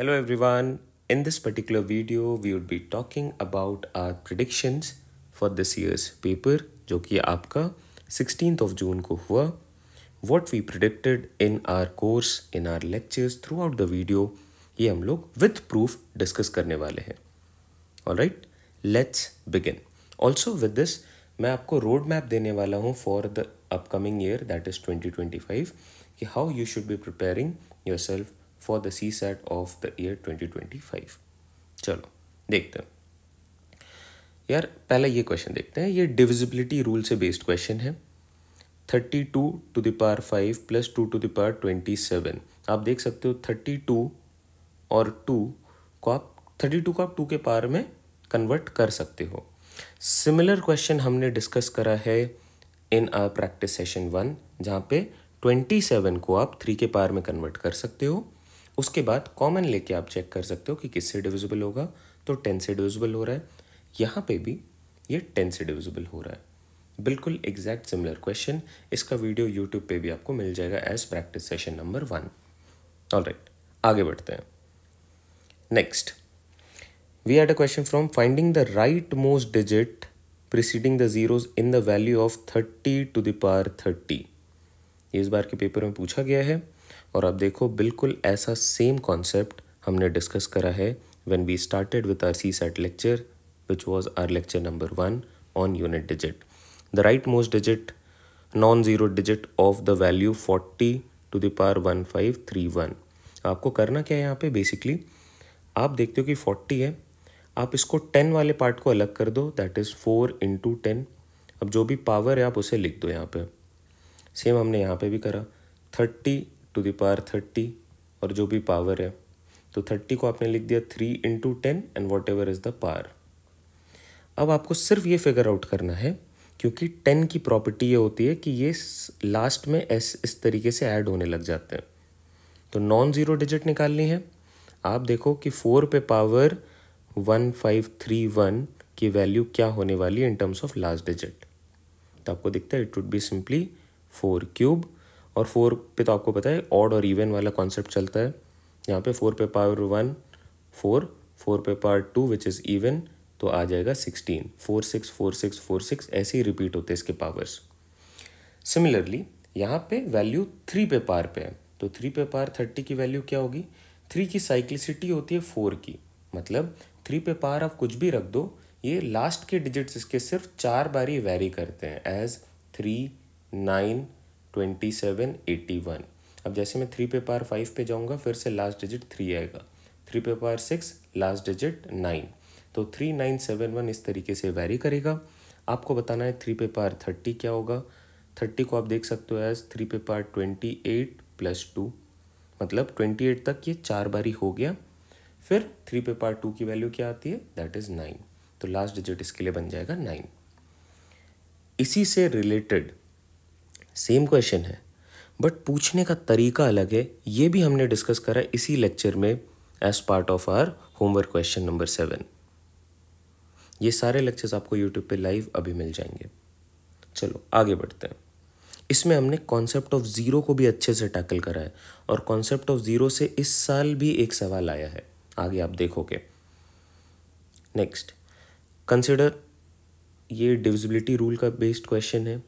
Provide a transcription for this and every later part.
Hello everyone. In this particular video, we would be talking about our predictions for this year's paper जो कि आपका 16th of June ko hua What we predicted in our course, in our lectures, throughout the video, ये हम लोग with proof discuss karne wale वाले all right let's begin. Also with this, मैं आपको road map देने वाला हूँ for the upcoming year, that is 2025, कि how you should be preparing yourself for the C set of the year five चलो देखते हैं यार पहला ये क्वेश्चन देखते हैं ये डिविजिबिलिटी रूल से बेस्ड क्वेश्चन है thirty two to the power five plus two to the power twenty seven आप देख सकते हो थर्टी टू और टू को आप थर्टी टू को आप टू के पार में कन्वर्ट कर सकते हो सिमिलर क्वेश्चन हमने डिस्कस करा है in our practice session one जहाँ पे ट्वेंटी सेवन को आप थ्री के पार में कन्वर्ट कर सकते हो उसके बाद कॉमन लेके आप चेक कर सकते हो कि किससे डिविजिबल होगा तो टेन से डिविजिबल हो रहा है यहाँ पे भी ये टेन से डिविजिबल हो रहा है बिल्कुल एग्जैक्ट सिमिलर क्वेश्चन इसका वीडियो यूट्यूब पे भी आपको मिल जाएगा as practice session number one all right आगे बढ़ते हैं next we had a question from finding the right most digit preceding the zeros in the value of thirty two the power thirty इस बार के पेपर में पूछा गया है और अब देखो बिल्कुल ऐसा सेम कॉन्सेप्ट हमने डिस्कस करा है when we started with our C set lecture which was our lecture number one on unit digit the right most digit non zero digit of the value forty to the one five three one आपको करना क्या है यहाँ पे basically आप देखते हो कि फोर्टी है आप इसको टेन वाले पार्ट को अलग कर दो that is four into ten अब जो भी पावर है आप उसे लिख दो यहाँ पर सेम हमने यहाँ पर भी करा thirty two the power thirty और जो भी पावर है तो थर्टी को आपने लिख दिया three into ten and what is the power अब आपको सिर्फ ये फिगर आउट करना है क्योंकि टेन की प्रॉपर्टी ये होती है कि ये लास्ट में एस इस तरीके से ऐड होने लग जाते हैं तो नॉन ज़ीरो डिजिट निकालनी है आप देखो कि फोर पे power one five three one की वैल्यू क्या होने वाली है in terms of last digit तो आपको दिखता है it would be simply four cube और फोर पे तो आपको पता है ऑड और इवन वाला कॉन्सेप्ट चलता है यहाँ पे फोर पे पावर वन फोर फोर पे power two which is even तो आ जाएगा sixteen four six four six four six ऐसे ही रिपीट होते हैं इसके पावर्स सिमिलरली यहाँ पे वैल्यू थ्री पे पार पे है तो थ्री पे पार थर्टी की वैल्यू क्या होगी थ्री की साइक्लिसिटी होती है फोर की मतलब थ्री पे पार आप कुछ भी रख दो ये लास्ट के डिजिट्स इसके सिर्फ चार बार ही वेरी करते हैं as three nine twenty seven eighty one अब जैसे मैं थ्री पे पार फाइव पे जाऊँगा फिर से लास्ट डिजिट थ्री आएगा थ्री पे power six last digit nine तो थ्री नाइन सेवन वन इस तरीके से वेरी करेगा आपको बताना है थ्री पे पार थर्टी क्या होगा थर्टी को आप देख सकते हो एज थ्री पे power twenty eight plus two मतलब ट्वेंटी एट तक ये चार बारी हो गया फिर थ्री पे पार टू की वैल्यू क्या आती है दैट इज़ नाइन तो लास्ट डिजिट इसके लिए बन जाएगा नाइन इसी से रिलेटेड सेम क्वेश्चन है बट पूछने का तरीका अलग है ये भी हमने डिस्कस करा इसी लेक्चर में as part of our homework question number seven ये सारे लेक्चर्स आपको यूट्यूब पे लाइव अभी मिल जाएंगे चलो आगे बढ़ते हैं इसमें हमने कॉन्सेप्ट ऑफ ज़ीरो को भी अच्छे से टैकल करा है और कॉन्सेप्ट ऑफ ज़ीरो से इस साल भी एक सवाल आया है आगे आप देखोगे नेक्स्ट कंसिडर ये डिविजिबिलिटी रूल का बेस्ड क्वेश्चन है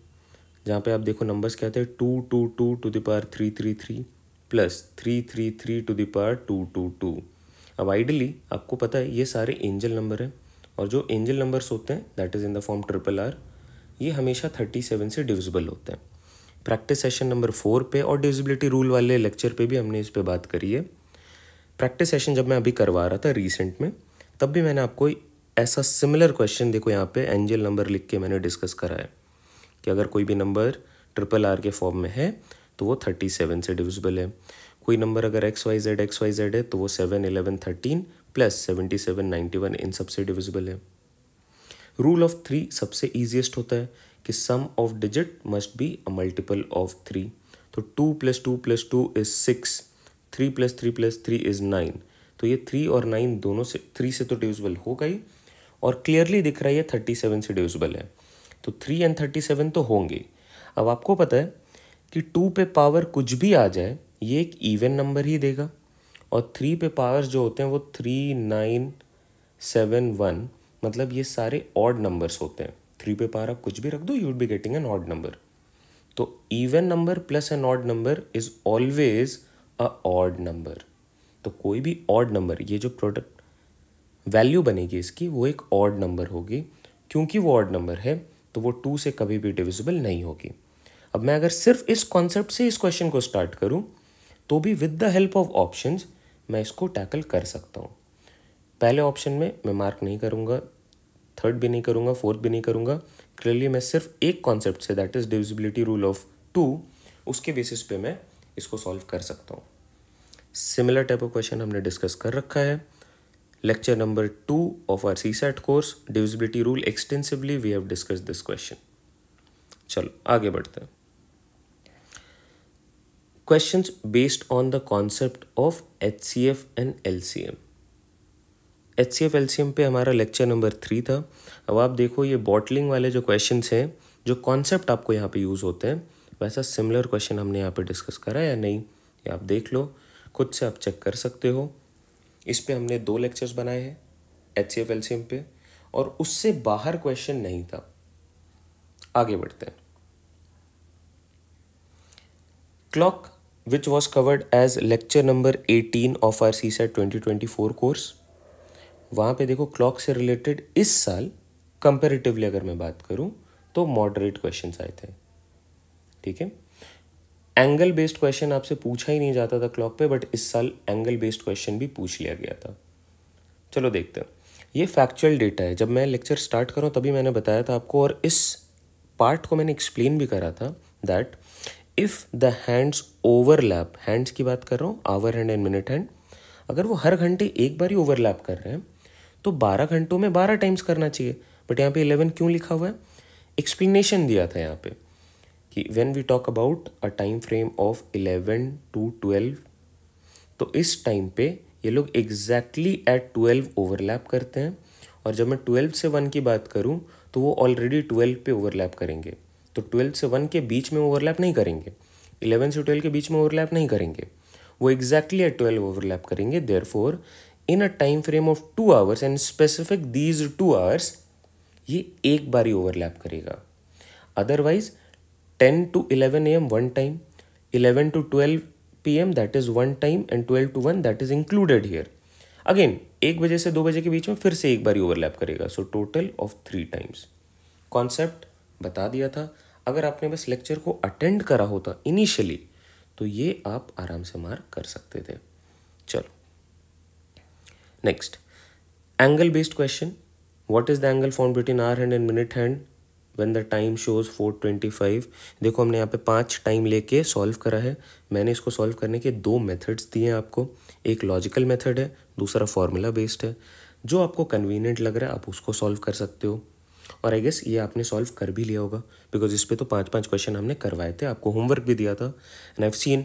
जहाँ पे आप देखो नंबर्स क्या थे two two two to the power three three three plus three three three to the power two two two अब आइडली आपको पता है ये सारे एंजल नंबर हैं और जो एंजल नंबर्स होते हैं that is in the form triple R ये हमेशा थर्टी सेवन से डिविजिबल होते हैं प्रैक्टिस सेशन नंबर फोर पे और डिविजिबिलिटी रूल वाले लेक्चर पे भी हमने इस पर बात करी है प्रैक्टिस सेशन जब मैं अभी करवा रहा था रिसेंट में तब भी मैंने आपको ऐसा सिमिलर क्वेश्चन देखो यहाँ पे एंजल नंबर लिख के मैंने डिस्कस करा है कि अगर कोई भी नंबर ट्रिपल आर के फॉर्म में है तो वो थर्टी सेवन से डिविजिबल है कोई नंबर अगर X Y Z X Y Z है तो वो seven eleven thirteen plus seventy seven ninety one इन सबसे डिविजिबल है रूल ऑफ थ्री सबसे ईजिएस्ट होता है कि sum of digit must be a multiple of three तो two plus two plus two is six three plus three plus three is nine तो ये थ्री और नाइन दोनों से थ्री से तो डिविजिबल होगा ही और क्लियरली दिख रहा है ये थर्टी सेवन से डिविजिबल है तो थ्री एंड थर्टी सेवन तो होंगे अब आपको पता है कि टू पे पावर कुछ भी आ जाए ये एक इवन नंबर ही देगा और थ्री पे पावर जो होते हैं वो थ्री नाइन सेवन वन मतलब ये सारे ऑड नंबर्स होते हैं थ्री पे पावर आप कुछ भी रख दो you would be getting an odd number तो even number plus an odd number is always a odd number तो कोई भी ऑड नंबर ये जो प्रोडक्ट वैल्यू बनेगी इसकी वो एक ऑड नंबर होगी क्योंकि वो ऑड नंबर है तो वो टू से कभी भी डिविजिबल नहीं होगी अब मैं अगर सिर्फ इस कॉन्सेप्ट से इस क्वेश्चन को स्टार्ट करूँ तो भी with the help of option मैं इसको टैकल कर सकता हूँ पहले ऑप्शन में मैं मार्क नहीं करूँगा थर्ड भी नहीं करूँगा फोर्थ भी नहीं करूँगा क्लियरली मैं सिर्फ एक कॉन्सेप्ट से that is divisibility rule of two उसके बेसिस पे मैं इसको सॉल्व कर सकता हूँ सिमिलर टाइप ऑफ क्वेश्चन हमने डिस्कस कर रखा है lecture number two of our C set course divisibility rule extensively we have discuss this question चलो आगे बढ़ते हैं question based on the concept of H C F and L C M H C F L C M पे हमारा lecture number three था अब आप देखो ये बॉटलिंग वाले जो क्वेश्चन हैं जो कॉन्सेप्ट आपको यहाँ पे यूज होते हैं वैसा सिमिलर क्वेश्चन हमने यहाँ पे डिस्कस करा या नहीं ये आप देख लो खुद से आप चेक कर सकते हो इस पर हमने दो लेक्चर्स बनाए हैं एच एफ एम पे और उससे बाहर क्वेश्चन नहीं था आगे बढ़ते हैं clock which was covered as lecture number eighteen of our C set twenty twenty four course वहाँ पे देखो क्लॉक से रिलेटेड इस साल कंपेरेटिवली अगर मैं बात करूँ तो मॉडरेट क्वेश्चन आए थे ठीक है एंगल बेस्ड क्वेश्चन आपसे पूछा ही नहीं जाता था क्लॉक पे बट इस साल एंगल बेस्ड क्वेश्चन भी पूछ लिया गया था चलो देखते हैं ये फैक्चुअल डेटा है जब मैं लेक्चर स्टार्ट करूँ तभी मैंने बताया था आपको और इस पार्ट को मैंने एक्सप्लेन भी करा था that if the hands overlap hands की बात कर रहा हूँ hour hand and minute hand अगर वो हर घंटे एक बार ही ओवरलैप कर रहे हैं तो बारह घंटों में बारह टाइम्स करना चाहिए बट यहाँ पे इलेवन क्यों लिखा हुआ है एक्सप्लेनेशन दिया था यहाँ पर कि when we talk about a time frame of eleven to twelve तो इस टाइम पे ये लोग एग्जैक्टली एट ट्वेल्व ओवरलैप करते हैं और जब मैं ट्वेल्व से वन की बात करूँ तो वो ऑलरेडी ट्वेल्व पे ओवरलैप करेंगे तो ट्वेल्व से वन के बीच में ओवरलैप नहीं करेंगे इलेवन से ट्वेल्व के बीच में ओवरलैप नहीं करेंगे वो एग्जैक्टली एट ट्वेल्व ओवरलैप करेंगे therefore in a time frame of two hours and specific these two hours ये एक बार ही ओवरलैप करेगा otherwise ten to eleven A M one time eleven to twelve P M that is one time and twelve to one that is included here. Again एक बजे से दो बजे के बीच में फिर से एक बार ओवरलैप करेगा so total of three times concept बता दिया था अगर आपने बस लेक्चर को अटेंड करा होता इनिशियली तो ये आप आराम से मार कर सकते थे चलो next angle based question what is the angle formed between hour hand and minute hand when the time shows four twenty five देखो हमने यहाँ पे पांच टाइम लेके सॉल्व करा है मैंने इसको सॉल्व करने के दो मेथड्स दिए हैं आपको एक लॉजिकल मेथड है दूसरा फार्मूला बेस्ड है जो आपको कन्वीनियंट लग रहा है आप उसको सॉल्व कर सकते हो और आई गेस ये आपने सॉल्व कर भी लिया होगा बिकॉज इस पर तो पाँच पाँच क्वेश्चन हमने करवाए थे आपको होमवर्क भी दिया था and I've seen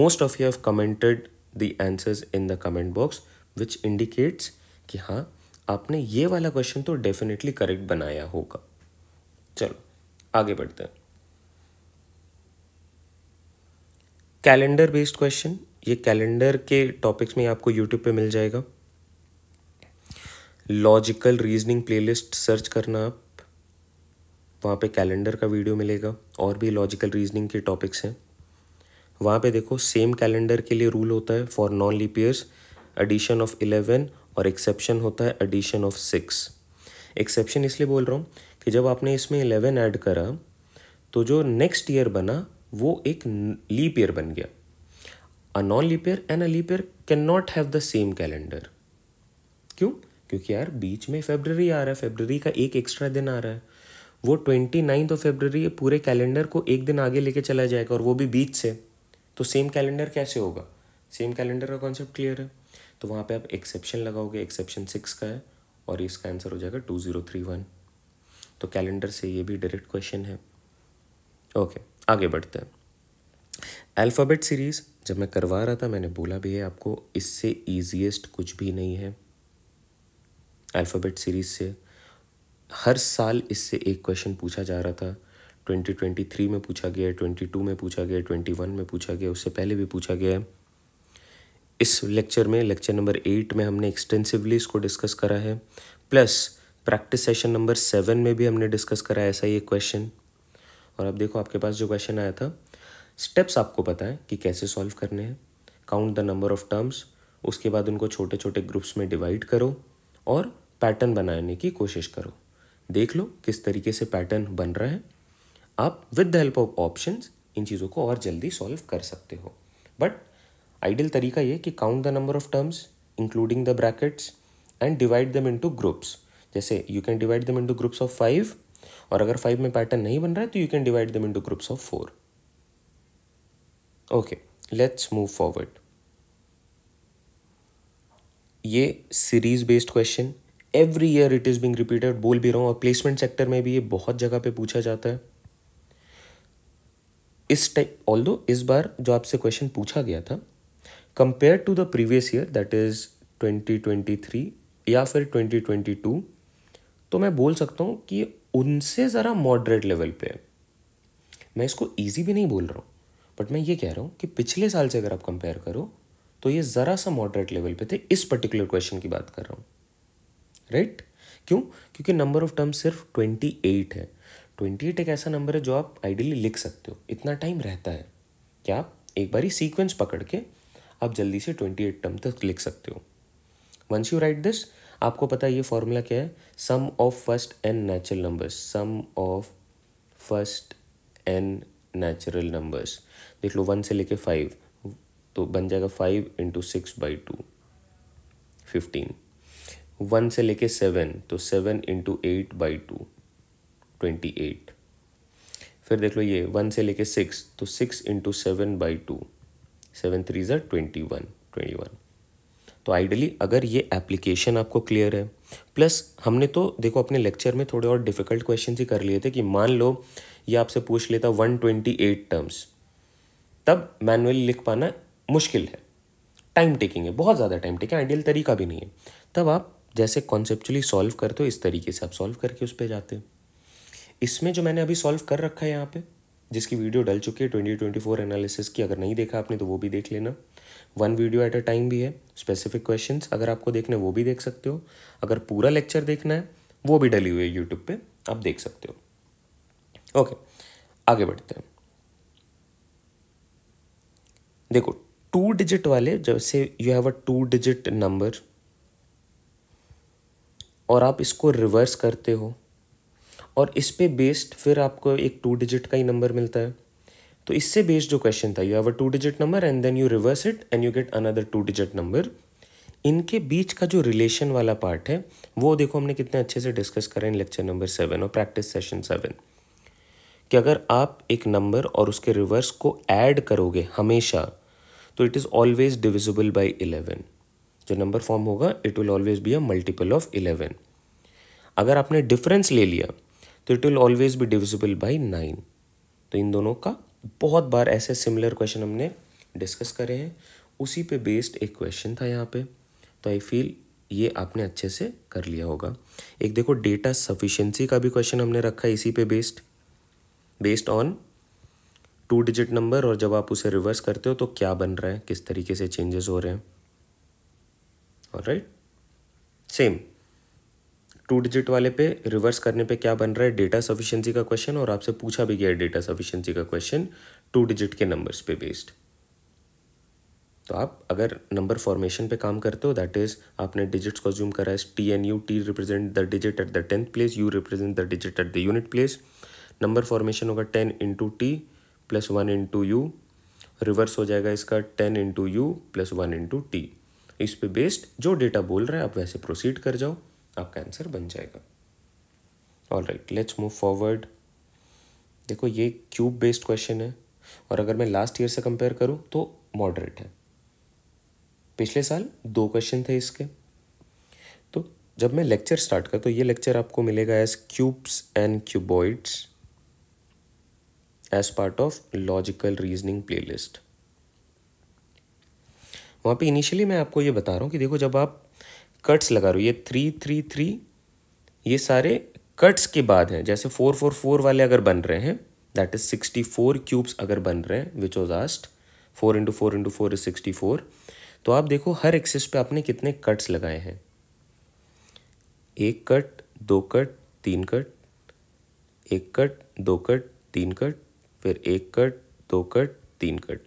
most of you have commented the answers in the comment box which indicates कि हाँ आपने ये वाला क्वेश्चन तो डेफिनेटली करेक्ट बनाया होगा चलो आगे बढ़ते हैं कैलेंडर बेस्ड क्वेश्चन ये कैलेंडर के टॉपिक्स में आपको यूट्यूब पे मिल जाएगा लॉजिकल रीजनिंग प्लेलिस्ट सर्च करना आप वहाँ पे कैलेंडर का वीडियो मिलेगा और भी लॉजिकल रीजनिंग के टॉपिक्स हैं वहाँ पे देखो सेम कैलेंडर के लिए रूल होता है for non leap years addition of eleven और एक्सेप्शन होता है एडिशन ऑफ सिक्स एक्सेप्शन इसलिए बोल रहा हूँ कि जब आपने इसमें इलेवन ऐड करा तो जो नेक्स्ट ईयर बना वो एक लीप ईयर बन गया a non leap year and a leap year can not have the same calendar क्यों क्योंकि यार बीच में फेबररी आ रहा है फेबररी का एक एक्स्ट्रा दिन आ रहा है वो ट्वेंटी नाइन्थ ऑफ फेबररी पूरे कैलेंडर को एक दिन आगे लेके चला जाएगा और वो भी बीच से तो सेम कैलेंडर कैसे होगा सेम कैलेंडर का कॉन्सेप्ट क्लियर है तो वहाँ पे आप एक्सेप्शन लगाओगे एक्सेप्शन सिक्स का है और इसका आंसर हो जाएगा टू ज़ीरो थ्री वन तो कैलेंडर से ये भी डायरेक्ट क्वेश्चन है ओके आगे बढ़ते हैं अल्फ़ाबेट सीरीज़ जब मैं करवा रहा था मैंने बोला भी है आपको इससे ईजीएस्ट कुछ भी नहीं है अल्फ़ाबेट सीरीज़ से हर साल इससे एक क्वेश्चन पूछा जा रहा था 2023 में पूछा गया 22 में पूछा गया 21 में पूछा गया उससे पहले भी पूछा गया है इस लेक्चर में लेक्चर नंबर एट में हमने एक्सटेंसिवली इसको डिस्कस करा है plus practice session number seven में भी हमने डिस्कस करा ऐसा ही एक क्वेश्चन और अब देखो आपके पास जो क्वेश्चन आया था स्टेप्स आपको पता है कि कैसे सॉल्व करने हैं count the number of terms उसके बाद उनको छोटे छोटे ग्रुप्स में डिवाइड करो और पैटर्न बनाने की कोशिश करो देख लो किस तरीके से पैटर्न बन रहा है आप with the help of option इन चीज़ों को और जल्दी सॉल्व कर सकते हो बट आइडियल तरीका ये कि count the number of terms including the brackets and divide them into groups जैसे you can divide them into groups of five और अगर फाइव में पैटर्न नहीं बन रहा है तो you can divide them into groups of four okay let's move forward ये series based question every year it is being repeated बोल भी रहा हूं और प्लेसमेंट सेक्टर में भी ये बहुत जगह पे पूछा जाता है इस टाइप ऑल दो इस बार जो आपसे क्वेश्चन पूछा गया था compare to the previous year that is twenty twenty three या फिर ट्वेंटी ट्वेंटी टू तो मैं बोल सकता हूँ कि उनसे ज़रा मॉडरेट लेवल पे है मैं इसको ईजी भी नहीं बोल रहा हूँ बट मैं ये कह रहा हूँ कि पिछले साल से अगर आप कंपेयर करो तो ये ज़रा सा मॉडरेट लेवल पे थे इस पर्टिकुलर क्वेश्चन की बात कर रहा हूँ राइट right? क्यों क्योंकि नंबर ऑफ टर्म सिर्फ ट्वेंटी एट है ट्वेंटी एट एक ऐसा नंबर है जो आप आइडियली लिख सकते हो इतना टाइम रहता है कि आप एक बार सीक्वेंस पकड़ के आप जल्दी से ट्वेंटी एट टर्म तक लिख सकते हो वंस यू राइट दिस आपको पता है ये फॉर्मूला क्या है sum of first n natural numbers sum of first n natural numbers देख लो वन से लेके फाइव तो बन जाएगा five into six by two fifteen one से लेके सेवन तो seven into eight by two twenty eight फिर देख लो ये वन से लेके सिक्स तो six into seven by two seven three ज़ा ट्वेंटी वन ट्वेंटी वन तो आइडियली अगर ये एप्लीकेशन आपको क्लियर है प्लस हमने तो देखो अपने लेक्चर में थोड़े और डिफ़िकल्ट क्वेश्चन ही कर लिए थे कि मान लो ये आपसे पूछ लेता वन ट्वेंटी एट टर्म्स तब मैनुअली लिख पाना मुश्किल है टाइम टेकिंग है बहुत ज़्यादा टाइम टेकिंग आइडियल तरीका भी नहीं है तब आप जैसे कॉन्सेप्चुअली सॉल्व करते हो इस तरीके से आप सॉल्व करके उस पर जाते हो इसमें जो मैंने अभी सॉल्व कर रखा है यहाँ पर जिसकी वीडियो डल चुकी है ट्वेंटी ट्वेंटी फोर एनालिसिस की अगर नहीं देखा आपने तो वो भी देख लेना one video at a time भी है स्पेसिफिक क्वेश्चन अगर आपको देखने वो भी देख सकते हो अगर पूरा लेक्चर देखना है वो भी डली हुई है यूट्यूब पे आप देख सकते हो ओके आगे बढ़ते हैं देखो टू डिजिट वाले जैसे you have a two digit number और आप इसको रिवर्स करते हो और इस पे बेस्ड फिर आपको एक टू डिजिट का ही नंबर मिलता है तो इससे बेस्ड जो क्वेश्चन था you have a two digit number and then you reverse it and you get another two digit number इनके बीच का जो रिलेशन वाला पार्ट है वो देखो हमने कितने अच्छे से डिस्कस करें इन लेक्चर नंबर सेवन और प्रैक्टिस सेशन सेवन कि अगर आप एक नंबर और उसके रिवर्स को ऐड करोगे हमेशा तो it is always divisible by eleven जो नंबर फॉर्म होगा it will always be a multiple of eleven अगर आपने डिफरेंस ले लिया तो it will always be divisible by nine तो इन दोनों का बहुत बार ऐसे सिमिलर क्वेश्चन हमने डिस्कस करे हैं उसी पे बेस्ड एक क्वेश्चन था यहाँ पे तो आई फील ये आपने अच्छे से कर लिया होगा एक देखो डेटा सफिशेंसी का भी क्वेश्चन हमने रखा है इसी पे based based on two digit number और जब आप उसे रिवर्स करते हो तो क्या बन रहा है किस तरीके से चेंजेस हो रहे हैं और राइट सेम टू डिजिट वाले पे रिवर्स करने पे क्या बन रहा है डेटा सफिशियंसी का क्वेश्चन और आपसे पूछा भी गया है डेटा सफिशियंसी का क्वेश्चन टू डिजिट के नंबर्स पे बेस्ड तो आप अगर नंबर फॉर्मेशन पे काम करते हो दैट इज़ आपने डिजिट्स को ज्यूम करा है T and U T represent the digit at the tenth place U represent the digit at the unit place number formation होगा ten into T plus one into U reverse हो जाएगा इसका ten into U plus one into T इस पे based जो data बोल रहा है आप वैसे प्रोसीड कर जाओ आपका आंसर बन जाएगा all right let's move forward देखो ये क्यूब बेस्ड क्वेश्चन है और अगर मैं लास्ट ईयर से कंपेयर करूँ तो मॉडरेट है पिछले साल दो क्वेश्चन थे इसके तो जब मैं लेक्चर स्टार्ट कर तो ये लेक्चर आपको मिलेगा as cubes and cuboids as part of logical reasoning playlist वहाँ पे इनिशियली मैं आपको ये बता रहा हूँ कि देखो जब आप कट्स लगा रहे हो ये थ्री थ्री थ्री ये सारे कट्स के बाद हैं जैसे फोर फोर फोर वाले अगर बन रहे हैं that is sixty four cubes अगर बन रहे हैं which was asked four into four into four is sixty four तो आप देखो हर एक्सेस पे आपने कितने कट्स लगाए हैं एक कट दो कट तीन कट एक कट दो कट तीन कट फिर एक कट दो कट तीन कट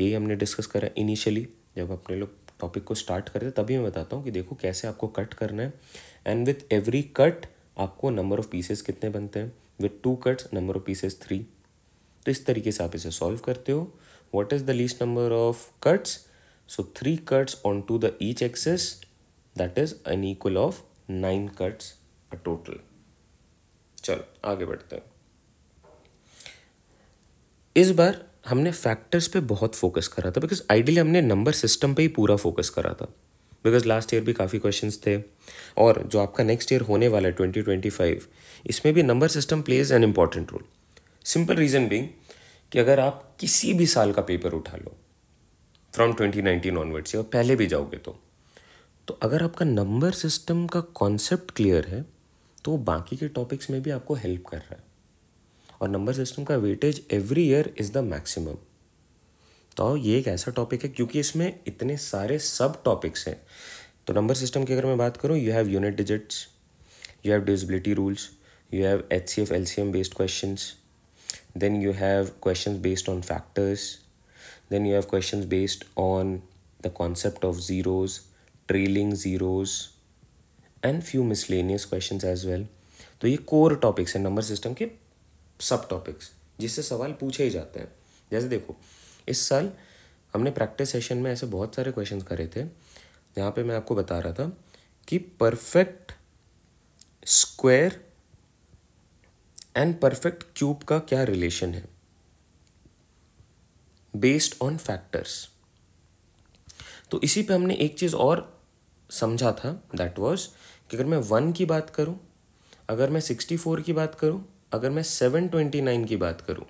यही हमने डिस्कस करा इनिशियली जब अपने लोग टॉपिक को स्टार्ट करते तभी मैं बताता हूँ कि देखो कैसे आपको कट करना है एंड विथ एवरी कट आपको नंबर ऑफ़ पीसेस कितने बनते हैं with two cuts number of pieces three तो इस तरीके से आप इसे सॉल्व करते हो what is the least number of cuts so three cuts on to the each axis that is an equal of nine cuts a total चलो आगे बढ़ते हैं इस बार हमने फैक्टर्स पे बहुत फोकस करा था बिकॉज आइडियली हमने नंबर सिस्टम पे ही पूरा फोकस करा था बिकॉज लास्ट ईयर भी काफ़ी क्वेश्चन थे और जो आपका नेक्स्ट ईयर होने वाला है ट्वेंटी ट्वेंटी फाइव इसमें भी number system plays an important role simple reason being कि अगर आप किसी भी साल का पेपर उठा लो फ्रॉम ट्वेंटी नाइनटीन ऑनवर्ड से और पहले भी जाओगे तो तो अगर आपका नंबर सिस्टम का कॉन्सेप्ट क्लियर है तो बाकी के टॉपिक्स में भी आपको हेल्प कर रहा है और नंबर सिस्टम का weightage every year is the maximum तो ये एक ऐसा टॉपिक है क्योंकि इसमें इतने सारे सब टॉपिक्स हैं तो नंबर सिस्टम की अगर मैं बात करूँ you have unit digits you have divisibility rules you have H C F L C M based question then you have question based on factors then you have question based on the concept of zeros trailing zeros and few miscellaneous question as well तो ये core topics हैं number system के सब topics जिससे सवाल पूछे ही जाते हैं जैसे देखो इस साल हमने प्रैक्टिस सेशन में ऐसे बहुत सारे क्वेश्चंस करे थे जहाँ पे मैं आपको बता रहा था कि perfect square and perfect cube का क्या रिलेशन है बेस्ड ऑन फैक्टर्स तो इसी पे हमने एक चीज़ और समझा था दैट वाज कि अगर मैं वन की बात करूं अगर मैं सिक्सटी फोर की बात करूं अगर मैं सेवन ट्वेंटी नाइन की बात करूँ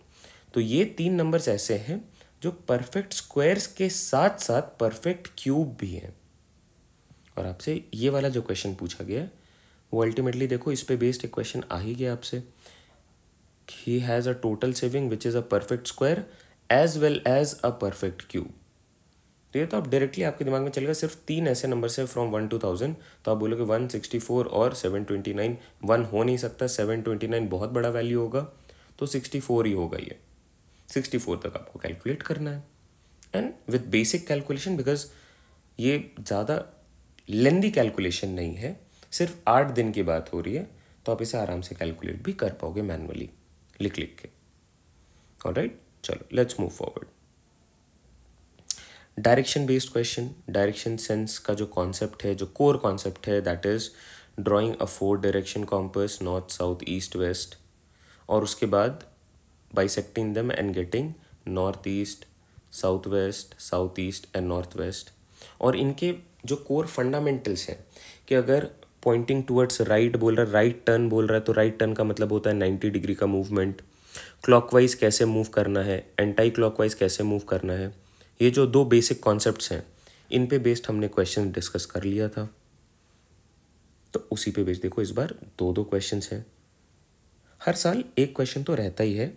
तो ये तीन नंबर्स ऐसे हैं जो परफेक्ट स्क्वायर्स के साथ साथ परफेक्ट क्यूब भी हैं और आपसे ये वाला जो क्वेश्चन पूछा गया है वो अल्टीमेटली देखो इस पे बेस्ड एक क्वेश्चन आ ही गया आपसे ही has a total saving which is a perfect square as well as a perfect cube तो ये तो आप डायरेक्टली आपके दिमाग में चलेगा सिर्फ तीन ऐसे नंबर से फ्रॉम वन टू थाउजेंड तो आप बोलोगे वन सिक्सटी फोर और सेवन ट्वेंटी नाइन वन हो नहीं सकता सेवन ट्वेंटी नाइन बहुत बड़ा वैल्यू होगा तो सिक्सटी फोर ही होगा ये सिक्सटी फोर तक आपको कैलकुलेट करना है and with basic calculation because ये ज़्यादा लेंदी कैलकुलेशन नहीं है सिर्फ आठ दिन की बात हो रही है तो आप इसे आराम से कैलकुलेट भी कर पाओगे मैनुअली लिख लिख के राइट चलो let's move forward direction based question direction sense का जो कॉन्सेप्ट है जो कोर कॉन्सेप्ट है that is drawing a four direction compass north south east west और उसके बाद bisecting them and getting north east south west south east and north west और इनके जो कोर फंडामेंटल्स हैं कि अगर पॉइंटिंग टूवर्ड्स राइट बोल रहा है राइट टर्न बोल रहा है तो राइट टर्न का मतलब होता है नाइन्टी डिग्री का मूवमेंट क्लॉकवाइज कैसे मूव करना है एंटी क्लॉकवाइज कैसे मूव करना है ये जो दो बेसिक कॉन्सेप्ट हैं इन पे बेस्ड हमने क्वेश्चन डिस्कस कर लिया था तो उसी पे बेस्ड देखो इस बार दो दो क्वेश्चन हैं हर साल एक क्वेश्चन तो रहता ही है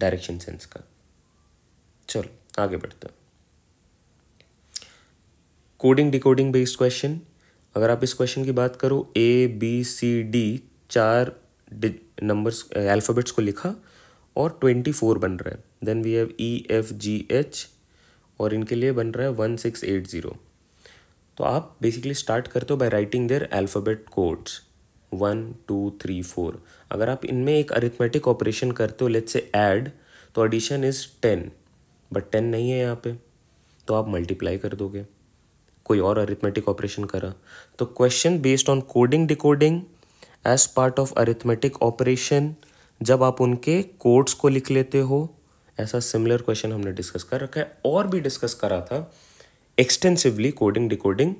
डायरेक्शन सेंस का चलो आगे बढ़ते हैं कोडिंग डिकोडिंग बेस्ड क्वेश्चन अगर आप इस क्वेश्चन की बात करो ए बी सी डी चार नंबर्स अल्फ़ाबेट्स को लिखा और ट्वेंटी फोर बन रहा है then we have E F G H और इनके लिए बन रहा है वन सिक्स एट ज़ीरो तो आप बेसिकली स्टार्ट करते हो by writing their alphabet codes one two three four अगर आप इनमें एक अरिथमेटिक ऑपरेशन करते हो लेट्स से ऐड तो addition is ten but ten नहीं है यहाँ पे तो आप मल्टीप्लाई कर दोगे कोई और अरिथमेटिक ऑपरेशन करा तो question based on coding decoding as part of arithmetic operation जब आप उनके कोड्स को लिख लेते हो ऐसा सिमिलर क्वेश्चन हमने डिस्कस कर रखा है और भी डिस्कस करा था एक्सटेंसिवली कोडिंग डिकोडिंग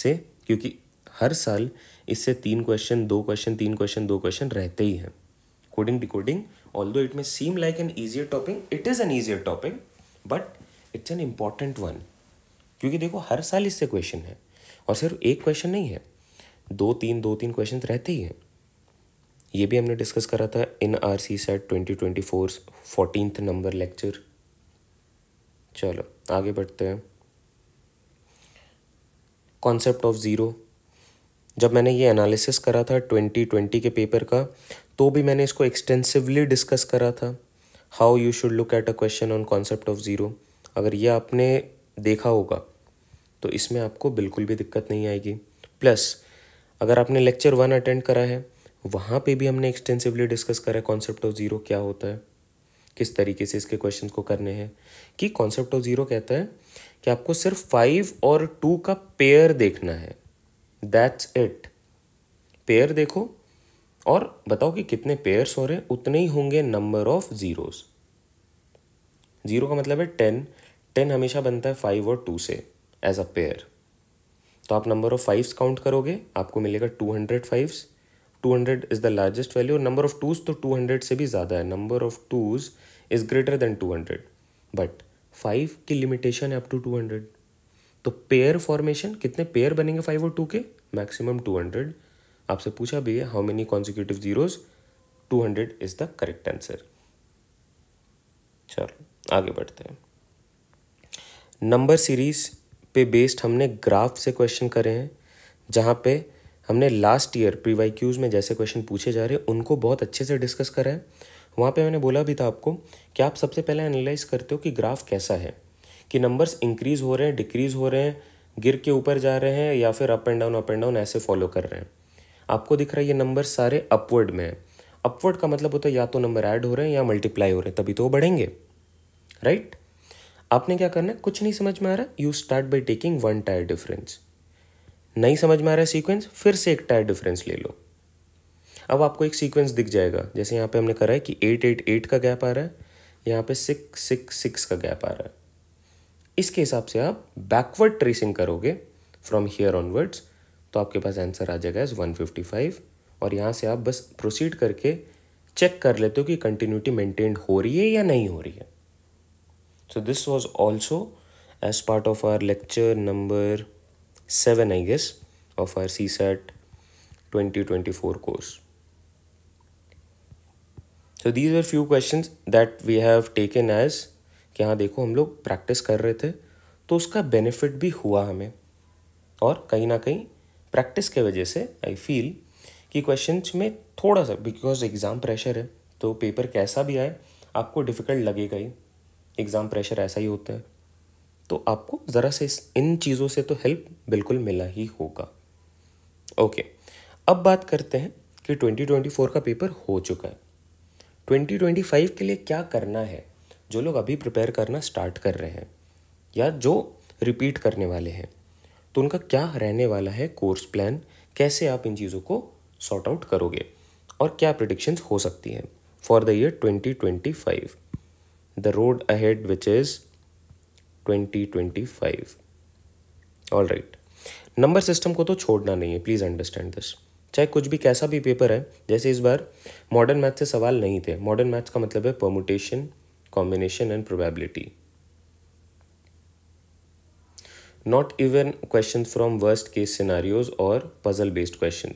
से क्योंकि हर साल इससे तीन क्वेश्चन दो क्वेश्चन तीन क्वेश्चन दो क्वेश्चन रहते ही हैं coding decoding although it may seem like an easier topic it is an easier topic but it's an important one क्योंकि देखो हर साल इससे क्वेश्चन है और सिर्फ एक क्वेश्चन नहीं है दो तीन दो तीन क्वेश्चन रहते ही हैं ये भी हमने डिस्कस करा था in R C set twenty twenty four fourteenth number lecture चलो आगे बढ़ते हैं कॉन्सेप्ट ऑफ ज़ीरो जब मैंने ये एनालिसिस करा था ट्वेंटी ट्वेंटी के पेपर का तो भी मैंने इसको एक्सटेंसिवली डिस्कस करा था how you should look at a question on concept of zero अगर ये आपने देखा होगा तो इसमें आपको बिल्कुल भी दिक्कत नहीं आएगी प्लस अगर आपने लेक्चर वन अटेंड करा है वहाँ पे भी हमने एक्सटेंसिवली डिस्कस करा कॉन्सेप्ट ऑफ ज़ीरो क्या होता है किस तरीके से इसके क्वेश्चन को करने हैं कि कॉन्सेप्ट ऑफ ज़ीरो कहता है कि आपको सिर्फ फाइव और टू का पेयर देखना है दैट्स इट पेयर देखो और बताओ कि कितने पेयर्स हो रहे हैं उतने ही होंगे नंबर ऑफ जीरोस ज़ीरो का मतलब है टेन टेन हमेशा बनता है फाइव और टू से एज अ पेयर तो आप नंबर ऑफ फाइव्स काउंट करोगे आपको मिलेगा two hundred fives 200 is the largest value number of twos तो 200 से भी ज़्यादा है number of twos is greater than 200 but five की लिमिटेशन है अप टू 200 तो पेयर फॉर्मेशन कितने पेयर बनेंगे फाइव और टू के मैक्सिमम 200 आपसे पूछा भी है how many consecutive zeros 200 is the correct answer चलो आगे बढ़ते हैं नंबर सीरीज़ पे बेस्ड हमने ग्राफ से क्वेश्चन करे हैं जहाँ पे हमने last year P Y Qs में जैसे क्वेश्चन पूछे जा रहे हैं उनको बहुत अच्छे से डिस्कस करा है वहाँ पे मैंने बोला भी था आपको कि आप सबसे पहले एनालाइज करते हो कि ग्राफ कैसा है कि नंबर्स इंक्रीज़ हो रहे हैं डिक्रीज़ हो रहे हैं गिर के ऊपर जा रहे हैं या फिर up and down up and down ऐसे फॉलो कर रहे हैं आपको दिख रहा है ये नंबर सारे अपवर्ड में है अपवर्ड का मतलब होता है या तो नंबर ऐड हो रहे हैं या मल्टीप्लाई हो रहे हैं तभी तो वो बढ़ेंगे राइट आपने क्या करना है कुछ नहीं समझ में आ रहा you start by taking one tier difference नहीं समझ में आ रहा है सीक्वेंस फिर से एक टायर डिफरेंस ले लो अब आपको एक सीक्वेंस दिख जाएगा जैसे यहाँ पे हमने करा है कि एट एट एट का गैप आ रहा है यहाँ पे सिक्स सिक्स सिक्स का गैप आ रहा है इसके हिसाब से आप बैकवर्ड ट्रेसिंग करोगे फ्रॉम हियर ऑनवर्ड्स तो आपके पास आंसर आ जाएगा एज वन फिफ्टी फाइव और यहाँ से आप बस प्रोसीड करके चेक कर लेते हो कि कंटिन्यूटी मेंटेन हो रही है या नहीं हो रही है so this was also as part of our lecture number 7 I guess of our CSAT 2024 course. So these were few questions that we have taken as कि हाँ देखो हम लोग प्रैक्टिस कर रहे थे तो उसका बेनिफिट भी हुआ हमें और कहीं ना कहीं प्रैक्टिस के वजह से आई फील कि क्वेश्चंस में थोड़ा सा बिकॉज एग्ज़ाम प्रेशर है तो पेपर कैसा भी आए आपको डिफ़िकल्ट लगेगा ही एग्ज़ाम प्रेशर ऐसा ही होता है तो आपको ज़रा से इन चीज़ों से तो हेल्प बिल्कुल मिला ही होगा ओके अब बात करते हैं कि 2024 का पेपर हो चुका है 2025 के लिए क्या करना है जो लोग अभी प्रिपेयर करना स्टार्ट कर रहे हैं या जो रिपीट करने वाले हैं तो उनका क्या रहने वाला है कोर्स प्लान कैसे आप इन चीज़ों को सॉर्ट आउट करोगे और क्या प्रिडिक्शंस हो सकती हैं for the year 2025 the road ahead which is 2025 all right number system को तो छोड़ना नहीं है प्लीज़ अंडरस्टैंड दिस चाहे कुछ भी कैसा भी पेपर है जैसे इस बार मॉडर्न मैथ से सवाल नहीं थे मॉडर्न मैथ्स का मतलब है permutation combination and probability not even question from worst case scenarios और पजल बेस्ड क्वेश्चन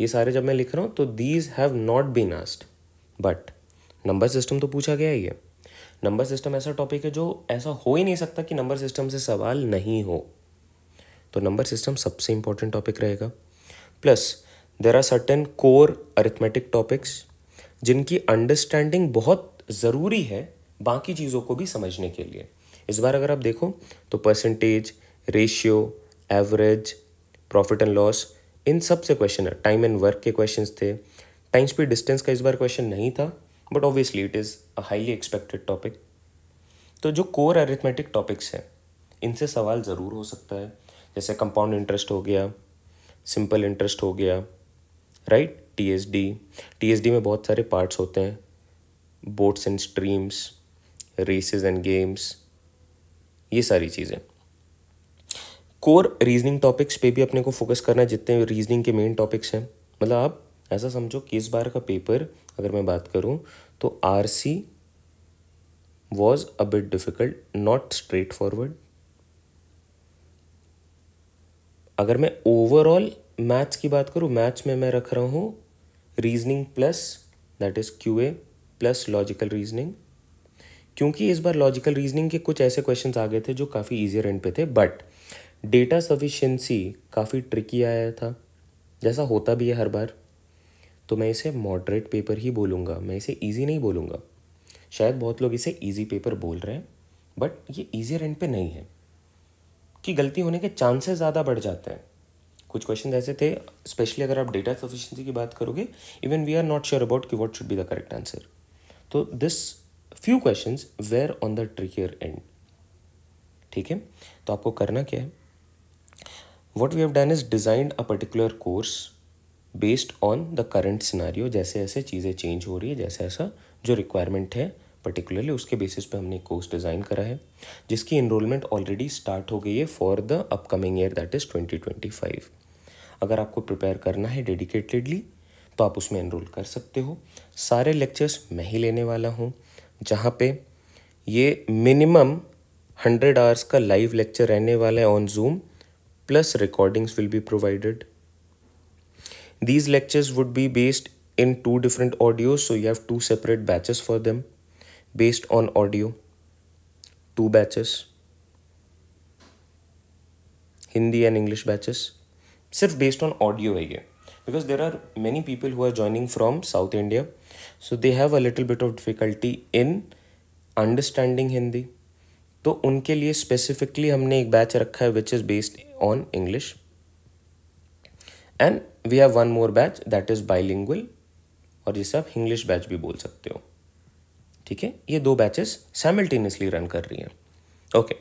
ये सारे जब मैं लिख रहा हूँ तो these have not been asked but number system तो पूछा गया ही है नंबर सिस्टम ऐसा टॉपिक है जो ऐसा हो ही नहीं सकता कि नंबर सिस्टम से सवाल नहीं हो तो नंबर सिस्टम सबसे इम्पोर्टेंट टॉपिक रहेगा plus there are certain core arithmetic topics जिनकी अंडरस्टैंडिंग बहुत ज़रूरी है बाकी चीज़ों को भी समझने के लिए इस बार अगर आप देखो तो percentage ratio average profit and loss इन सब से क्वेश्चन है टाइम एंड वर्क के क्वेश्चंस थे टाइम स्पीड डिस्टेंस का इस बार क्वेश्चन नहीं था but obviously it is a highly expected topic तो जो कोर अरिथमेटिक टॉपिक्स हैं इनसे सवाल ज़रूर हो सकता है जैसे कंपाउंड इंटरेस्ट हो गया सिंपल इंटरेस्ट हो गया right T S D T S D में बहुत सारे पार्ट्स होते हैं boats and streams races and games ये सारी चीज़ें कोर रीजनिंग टॉपिक्स पे भी अपने को फोकस करना है जितने रीजनिंग के मेन टॉपिक्स हैं मतलब आप ऐसा समझो कि इस बार का पेपर अगर मैं बात करूँ तो R C was a bit difficult not straightforward अगर मैं ओवरऑल मैथ्स की बात करूँ मैथ्स में मैं रख रहा हूँ reasoning plus that is Q A plus logical reasoning क्योंकि इस बार लॉजिकल रीजनिंग के कुछ ऐसे क्वेश्चन आ गए थे जो काफ़ी ईजियर एंड पे थे बट डेटा सफिशेंसी काफ़ी ट्रिकी आया था जैसा होता भी है हर बार तो मैं इसे मॉडरेट पेपर ही बोलूँगा मैं इसे ईजी नहीं बोलूँगा शायद बहुत लोग इसे ईजी पेपर बोल रहे हैं बट ये ईजियर एंड पे नहीं है कि गलती होने के चांसेस ज़्यादा बढ़ जाते हैं कुछ क्वेश्चन ऐसे थे स्पेशली अगर आप डेटा सफिशेंसी की बात करोगे even we are not sure about कि what should be the correct answer तो this few question were on the trickier end ठीक है तो आपको करना क्या है what we have done is designed a particular course based on the current scenario जैसे ऐसे चीज़ें चेंज हो रही है जैसे ऐसा जो रिक्वायरमेंट है पर्टिकुलरली उसके बेसिस पे हमने कोर्स डिज़ाइन करा है जिसकी इनरोलमेंट ऑलरेडी स्टार्ट हो गई है for the upcoming year that is twenty twenty five अगर आपको प्रिपेयर करना है डेडिकेटेडली तो आप उसमें इनरोल कर सकते हो सारे लेक्चर्स मैं ही लेने वाला हूँ जहाँ पे ये मिनिमम हंड्रेड आवर्स का लाइव लेक्चर रहने वाला है on Zoom plus recordings will be provided These lectures would be based in two different audios, so you have two separate batches for them based on audio. Two batches. Hindi and English batches. Sirf based on audio hai ye Because there are many people who are joining from South India. So they have a little bit of difficulty in understanding Hindi. तो उनके लिए specifically हमने एक batch रखा है which is based on English and we have one more batch that is bilingual और जिसे आप इंग्लिश बैच भी बोल सकते हो ठीक है ये दो बैचेस साइमल्टेनियसली रन कर रही हैं ओके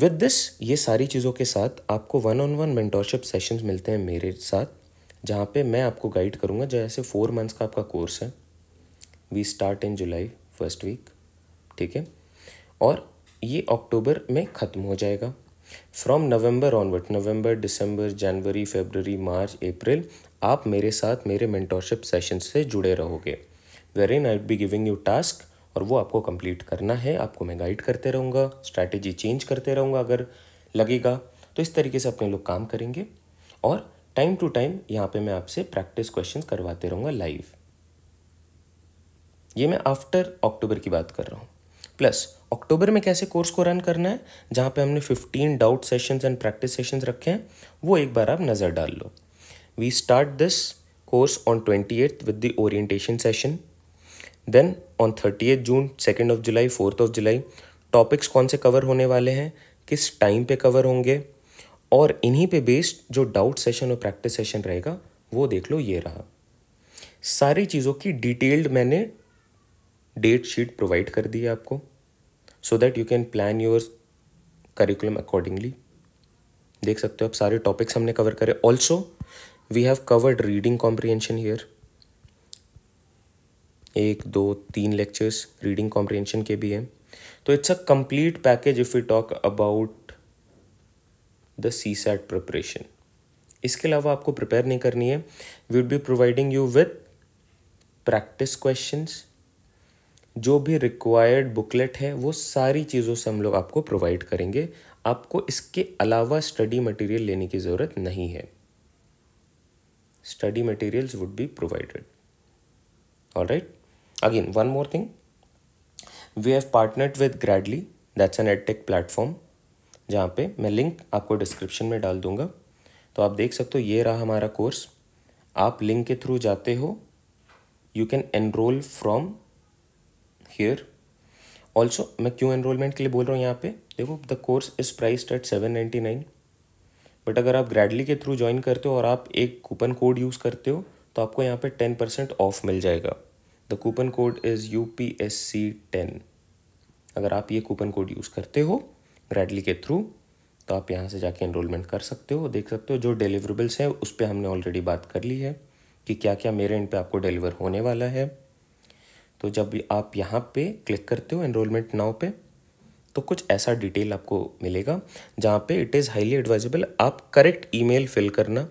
विद दिस ये सारी चीज़ों के साथ आपको one on one mentorship sessions मिलते हैं मेरे साथ जहाँ पे मैं आपको गाइड करूँगा जैसे फोर मंथ्स का आपका कोर्स है we start in July first week ठीक है और ये अक्टूबर में ख़त्म हो जाएगा from November onward November December January February March April आप मेरे साथ मेरे मेंटोरशिप सेशन से जुड़े रहोगे wherein I be giving you task और वो आपको कंप्लीट करना है आपको मैं गाइड करते रहूँगा स्ट्रैटेजी चेंज करते रहूँगा अगर लगेगा तो इस तरीके से अपने लोग काम करेंगे और टाइम टू टाइम यहाँ पे मैं आपसे प्रैक्टिस क्वेश्चन करवाते रहूँगा लाइव ये मैं आफ्टर अक्टूबर की बात कर रहा हूँ प्लस अक्टूबर में कैसे कोर्स को रन करना है जहाँ पे हमने 15 doubt sessions and practice sessions रखे हैं वो एक बार आप नज़र डाल लो we start this course on twentieth with the orientation session then on thirtieth June second of July fourth of July topics कौन से कवर होने वाले हैं किस टाइम पे कवर होंगे और इन्हीं पे बेस्ड जो डाउट सेशन और प्रैक्टिस सेशन रहेगा वो देख लो ये रहा सारी चीज़ों की डिटेल्ड मैंने डेट शीट प्रोवाइड कर दी है आपको so that you can plan your curriculum accordingly देख सकते हो आप सारे टॉपिक्स हमने कवर करे also we have covered reading comprehension here एक दो तीन लेक्चर्स रीडिंग कॉम्प्रिहेंशन के भी हैं तो it's a complete package if you talk about the C SAT preparation इसके अलावा आपको प्रिपेयर नहीं करनी है we would be providing you with practice questions जो भी रिक्वायर्ड बुकलेट है वो सारी चीज़ों से हम लोग आपको प्रोवाइड करेंगे आपको इसके अलावा स्टडी मटेरियल लेने की ज़रूरत नहीं है study materials would be provided all right again one more thing we have partnered with Gradely that's an edtech platform जहाँ पे मैं लिंक आपको डिस्क्रिप्शन में डाल दूंगा तो आप देख सकते हो ये रहा हमारा कोर्स आप लिंक के थ्रू जाते हो you can enroll from here also मैं क्यों एनरोलमेंट के लिए बोल रहा हूँ यहाँ पे देखो the course is priced at seven ninety nine but अगर आप ग्रेडली के थ्रू ज्वाइन करते हो और आप एक कूपन कोड यूज़ करते हो तो आपको यहाँ पे टेन परसेंट ऑफ मिल जाएगा the coupon code is U P S C ten अगर आप ये कूपन कोड यूज़ करते हो ग्रेडली के थ्रू तो आप यहाँ से जाके एनरोलमेंट कर सकते हो देख सकते हो जो डिलीवरेबल्स हैं उस पर हमने ऑलरेडी बात कर ली है कि क्या क्या मेरे एंड पे आपको डिलीवर होने वाला है तो जब आप यहाँ पे क्लिक करते हो एनरोलमेंट नाव पे तो कुछ ऐसा डिटेल आपको मिलेगा जहाँ पे इट इज़ हाईली एडवाइजेबल आप करेक्ट ईमेल फिल करना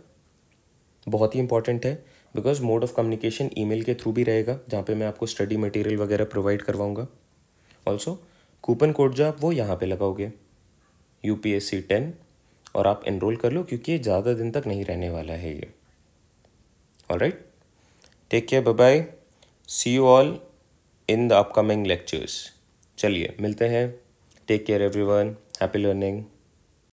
बहुत ही इंपॉर्टेंट है because mode of communication email के थ्रू भी रहेगा जहाँ पे मैं आपको स्टडी मटेरियल वगैरह प्रोवाइड करवाऊँगा ऑल्सो कूपन कोड जो आप वो यहाँ पे लगाओगे U P S C ten और आप इनरोल कर लो क्योंकि ये ज़्यादा दिन तक नहीं रहने वाला है ये all right take care bye bye see you all in the upcoming lectures चलिए मिलते हैं take care everyone happy learning